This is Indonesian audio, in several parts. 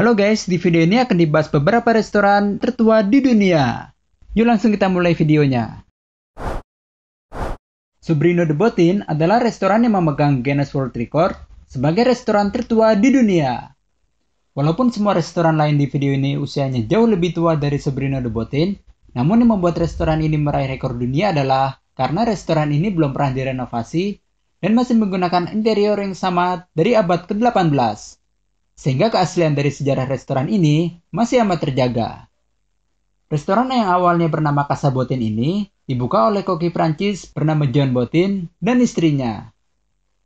Halo guys, di video ini akan dibahas beberapa restoran tertua di dunia. Yuk langsung kita mulai videonya. Sobrino de Botin adalah restoran yang memegang Guinness World Record sebagai restoran tertua di dunia. Walaupun semua restoran lain di video ini usianya jauh lebih tua dari Sobrino de Botin, namun yang membuat restoran ini meraih rekor dunia adalah karena restoran ini belum pernah direnovasi dan masih menggunakan interior yang sama dari abad ke-18. Sehingga keaslian dari sejarah restoran ini masih amat terjaga. Restoran yang awalnya bernama Casa Botin ini dibuka oleh koki Prancis bernama John Botin dan istrinya.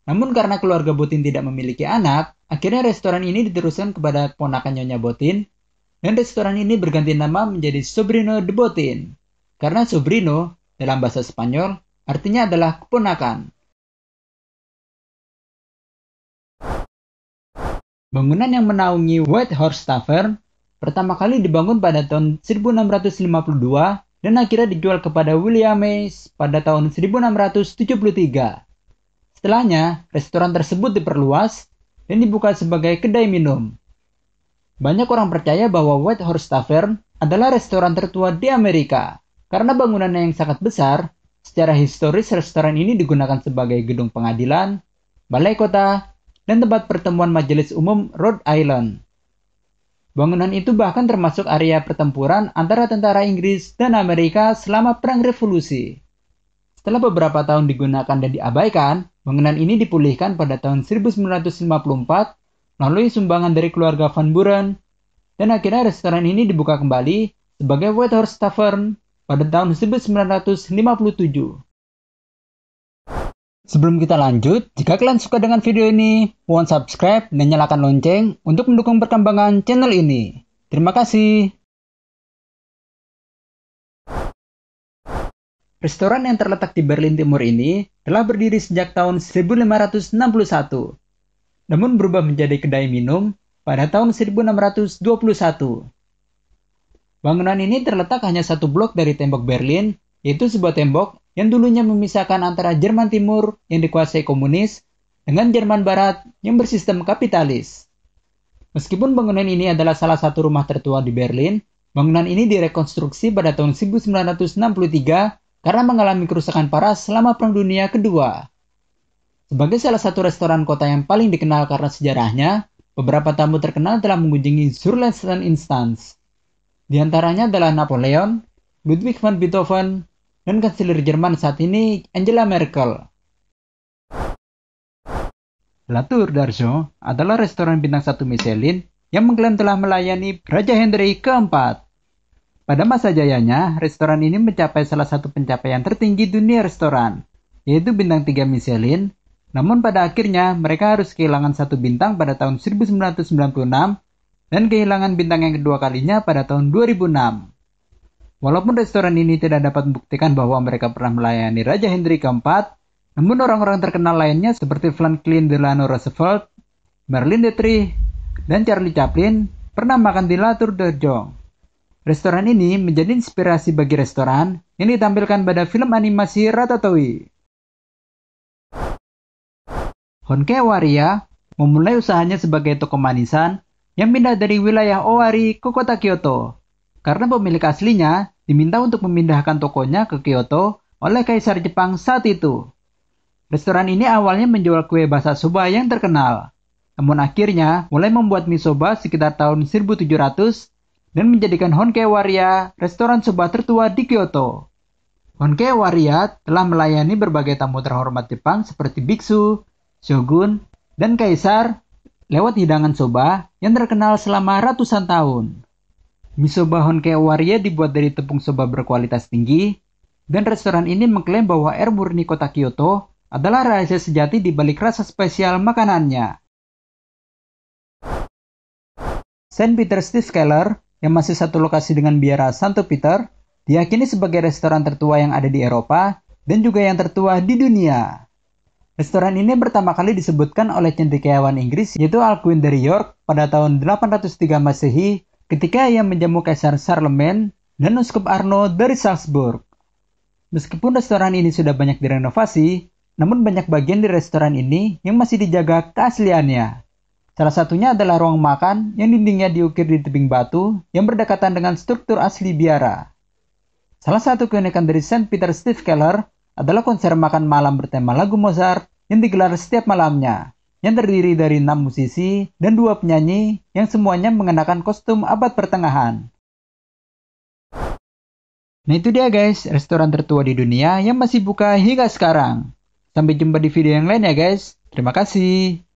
Namun karena keluarga Botin tidak memiliki anak, akhirnya restoran ini diteruskan kepada ponakan Nyonya Botin dan restoran ini berganti nama menjadi Sobrino de Botin. Karena Sobrino dalam bahasa Spanyol artinya adalah keponakan. Bangunan yang menaungi White Horse Tavern pertama kali dibangun pada tahun 1652 dan akhirnya dijual kepada William Mays pada tahun 1673. Setelahnya, restoran tersebut diperluas dan dibuka sebagai kedai minum. Banyak orang percaya bahwa White Horse Tavern adalah restoran tertua di Amerika. Karena bangunannya yang sangat besar, secara historis restoran ini digunakan sebagai gedung pengadilan, balai kota, dan tempat pertemuan Majelis Umum Rhode Island. Bangunan itu bahkan termasuk area pertempuran antara tentara Inggris dan Amerika selama Perang Revolusi. Setelah beberapa tahun digunakan dan diabaikan, bangunan ini dipulihkan pada tahun 1954 melalui sumbangan dari keluarga Van Buren, dan akhirnya restoran ini dibuka kembali sebagai Whitehorse Tavern pada tahun 1957. Sebelum kita lanjut, jika kalian suka dengan video ini, mohon subscribe dan nyalakan lonceng untuk mendukung perkembangan channel ini. Terima kasih. Restoran yang terletak di Berlin Timur ini telah berdiri sejak tahun 1561, namun berubah menjadi kedai minum pada tahun 1621. Bangunan ini terletak hanya satu blok dari tembok Berlin, yaitu sebuah tembok yang dulunya memisahkan antara Jerman Timur yang dikuasai komunis dengan Jerman Barat yang bersistem kapitalis. Meskipun bangunan ini adalah salah satu rumah tertua di Berlin, bangunan ini direkonstruksi pada tahun 1963 karena mengalami kerusakan parah selama Perang Dunia Kedua. Sebagai salah satu restoran kota yang paling dikenal karena sejarahnya, beberapa tamu terkenal telah mengunjungi Zurlenstein Instance. Di antaranya adalah Napoleon, Ludwig van Beethoven, dan Kanselir Jerman saat ini Angela Merkel. La Tour d'Argent adalah restoran bintang satu Michelin yang mengklaim telah melayani Raja Henry keempat. Pada masa jayanya, restoran ini mencapai salah satu pencapaian tertinggi dunia restoran, yaitu bintang tiga Michelin. Namun pada akhirnya, mereka harus kehilangan satu bintang pada tahun 1996 dan kehilangan bintang yang kedua kalinya pada tahun 2006. Walaupun restoran ini tidak dapat membuktikan bahwa mereka pernah melayani Raja Henry keempat, namun orang-orang terkenal lainnya seperti Franklin Delano Roosevelt, Merlin Dietrich, dan Charlie Chaplin pernah makan di Latour de Jong. Restoran ini menjadi inspirasi bagi restoran yang ditampilkan pada film animasi Ratatouille. Honke Waria memulai usahanya sebagai toko manisan yang pindah dari wilayah Owari ke kota Kyoto karena pemilik aslinya diminta untuk memindahkan tokonya ke Kyoto oleh Kaisar Jepang saat itu. Restoran ini awalnya menjual kue basa soba yang terkenal, namun akhirnya mulai membuat misoba sekitar tahun 1700 dan menjadikan Honke Waria restoran soba tertua di Kyoto. Honke Waria telah melayani berbagai tamu terhormat Jepang seperti biksu, shogun, dan kaisar lewat hidangan soba yang terkenal selama ratusan tahun. Miso Bahon Kewaria dibuat dari tepung soba berkualitas tinggi, dan restoran ini mengklaim bahwa air murni kota Kyoto adalah rahasia sejati di balik rasa spesial makanannya. St. Peter Steve Keller, yang masih satu lokasi dengan biara Santo Peter, diyakini sebagai restoran tertua yang ada di Eropa dan juga yang tertua di dunia. Restoran ini pertama kali disebutkan oleh cendekiawan Inggris yaitu Alcuin dari York pada tahun 803 Masehi ketika ia menjamu Kaisar Charlemagne dan Uskup Arno dari Salzburg. Meskipun restoran ini sudah banyak direnovasi, namun banyak bagian di restoran ini yang masih dijaga keasliannya. Salah satunya adalah ruang makan yang dindingnya diukir di tebing batu yang berdekatan dengan struktur asli biara. Salah satu keunikan dari St. Peter Steve Keller adalah konser makan malam bertema lagu Mozart yang digelar setiap malamnya yang terdiri dari enam musisi dan dua penyanyi yang semuanya mengenakan kostum abad pertengahan. Nah itu dia guys, restoran tertua di dunia yang masih buka hingga sekarang. Sampai jumpa di video yang lain ya guys. Terima kasih.